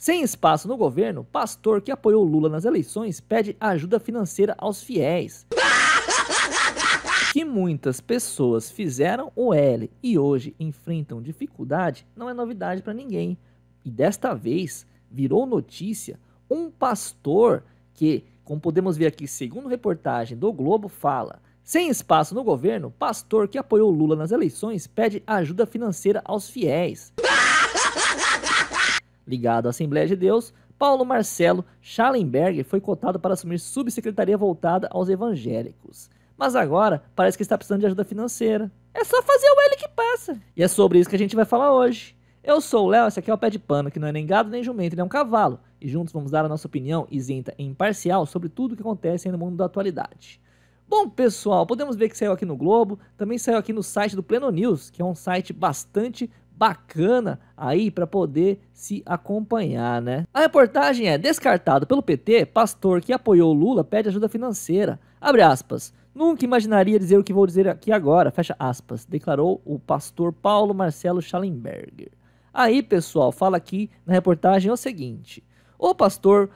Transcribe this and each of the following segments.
Sem espaço no governo, pastor que apoiou Lula nas eleições pede ajuda financeira aos fiéis. Que muitas pessoas fizeram o L e hoje enfrentam dificuldade não é novidade para ninguém. E desta vez virou notícia um pastor que, como podemos ver aqui segundo reportagem do Globo, fala: sem espaço no governo, pastor que apoiou Lula nas eleições pede ajuda financeira aos fiéis ligado à Assembleia de Deus, Paulo Marcelo Schallenberger foi cotado para assumir subsecretaria voltada aos evangélicos. Mas agora parece que está precisando de ajuda financeira. É só fazer o L que passa. E é sobre isso que a gente vai falar hoje. Eu sou o Léo, esse aqui é o Pé de Pano, que não é nem gado nem jumento, ele é um cavalo. E juntos vamos dar a nossa opinião isenta e imparcial sobre tudo o que acontece no mundo da atualidade. Bom, pessoal, podemos ver que saiu aqui no Globo, também saiu aqui no site do Pleno News, que é um site bastante bacana aí para poder se acompanhar, né? A reportagem é descartado pelo PT, pastor que apoiou Lula pede ajuda financeira. Abre aspas. Nunca imaginaria dizer o que vou dizer aqui agora, fecha aspas, declarou o pastor Paulo Marcelo Schallenberger. Aí, pessoal, fala aqui na reportagem o seguinte: o pastor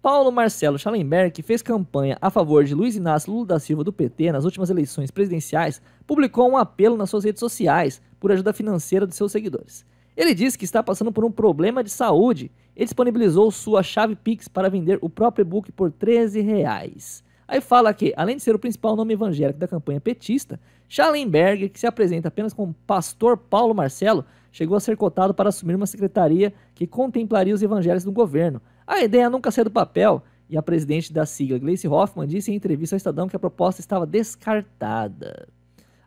Paulo Marcelo Schallenberg, fez campanha a favor de Luiz Inácio Lula da Silva do PT nas últimas eleições presidenciais, publicou um apelo nas suas redes sociais por ajuda financeira de seus seguidores. Ele disse que está passando por um problema de saúde e disponibilizou sua chave Pix para vender o próprio e-book por 13 reais. Aí fala que, além de ser o principal nome evangélico da campanha petista, Schallenberg, que se apresenta apenas como pastor Paulo Marcelo, chegou a ser cotado para assumir uma secretaria que contemplaria os evangelhos no governo. A ideia é nunca saiu do papel e a presidente da sigla, Gleice Hoffmann, disse em entrevista ao Estadão que a proposta estava descartada.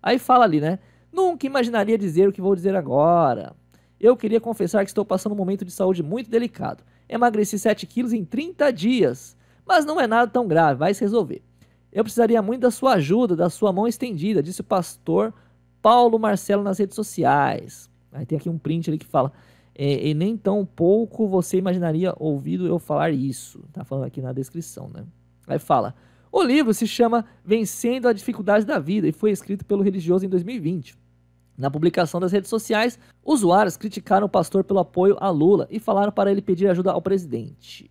Aí fala ali, né? Nunca imaginaria dizer o que vou dizer agora. Eu queria confessar que estou passando um momento de saúde muito delicado. Emagreci 7 quilos em 30 dias. Mas não é nada tão grave, vai se resolver. Eu precisaria muito da sua ajuda, da sua mão estendida, disse o pastor Paulo Marcelo nas redes sociais. Aí tem aqui um print ali que fala. E, é, e nem tão pouco você imaginaria ouvido eu falar isso. Tá falando aqui na descrição, né? Aí fala. O livro se chama Vencendo a Dificuldade da Vida e foi escrito pelo religioso em 2020. Na publicação das redes sociais, usuários criticaram o pastor pelo apoio a Lula e falaram para ele pedir ajuda ao presidente.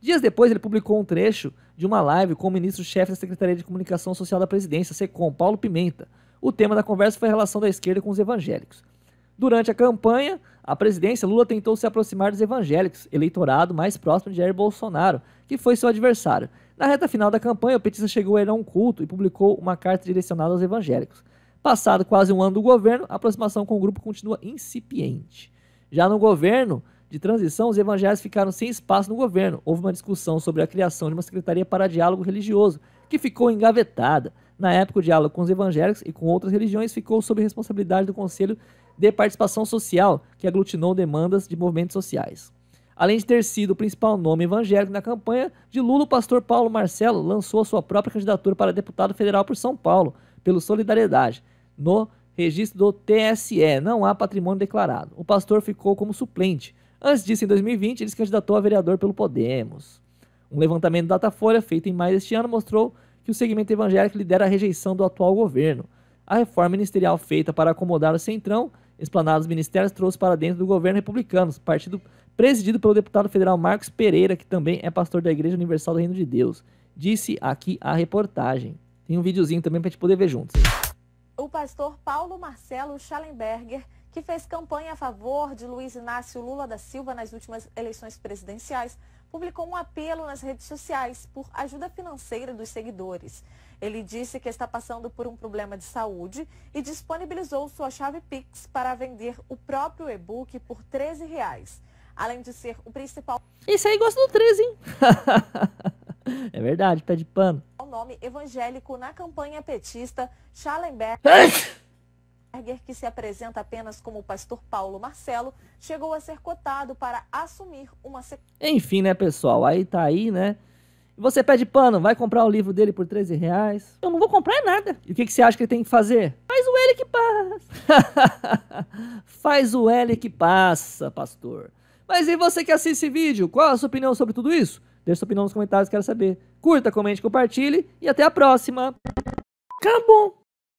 Dias depois, ele publicou um trecho de uma live com o ministro-chefe da Secretaria de Comunicação Social da Presidência, SECOM, Paulo Pimenta. O tema da conversa foi a relação da esquerda com os evangélicos. Durante a campanha, a presidência, Lula tentou se aproximar dos evangélicos, eleitorado mais próximo de Jair Bolsonaro, que foi seu adversário. Na reta final da campanha, o petista chegou a ir a um culto e publicou uma carta direcionada aos evangélicos. Passado quase um ano do governo, a aproximação com o grupo continua incipiente. Já no governo de transição, os evangélicos ficaram sem espaço no governo. Houve uma discussão sobre a criação de uma secretaria para diálogo religioso, que ficou engavetada. Na época, o diálogo com os evangélicos e com outras religiões ficou sob responsabilidade do Conselho de Participação Social, que aglutinou demandas de movimentos sociais. Além de ter sido o principal nome evangélico na campanha de Lula, o pastor Paulo Marcelo lançou a sua própria candidatura para deputado federal por São Paulo pelo Solidariedade no registro do TSE. Não há patrimônio declarado. O pastor ficou como suplente. Antes disso, em 2020, ele se candidatou a vereador pelo Podemos. Um levantamento da Datafolha, feito em maio deste ano, mostrou que o segmento evangélico lidera a rejeição do atual governo. A reforma ministerial feita para acomodar o Centrão, explanados os ministérios, trouxe para dentro do governo republicanos. partido presidido pelo deputado federal Marcos Pereira, que também é pastor da Igreja Universal do Reino de Deus. Disse aqui a reportagem. Tem um videozinho também para a gente poder ver juntos. O pastor Paulo Marcelo Schallenberger, que fez campanha a favor de Luiz Inácio Lula da Silva nas últimas eleições presidenciais, publicou um apelo nas redes sociais por ajuda financeira dos seguidores. Ele disse que está passando por um problema de saúde e disponibilizou sua chave Pix para vender o próprio e-book por 13 reais. Além de ser o principal. Isso aí gosta do 13, hein? é verdade, pé tá de pano nome evangélico na campanha petista, Schallenberg, que se apresenta apenas como o pastor Paulo Marcelo, chegou a ser cotado para assumir uma... Enfim, né, pessoal? Aí tá aí, né? Você pede pano, vai comprar o livro dele por 13 reais. Eu não vou comprar nada. E o que, que você acha que ele tem que fazer? Faz o L que passa. Faz o L que passa, pastor. Mas e você que assiste esse vídeo? Qual a sua opinião sobre tudo isso? Deixe sua opinião nos comentários, quero saber. Curta, comente, compartilhe e até a próxima. Acabou!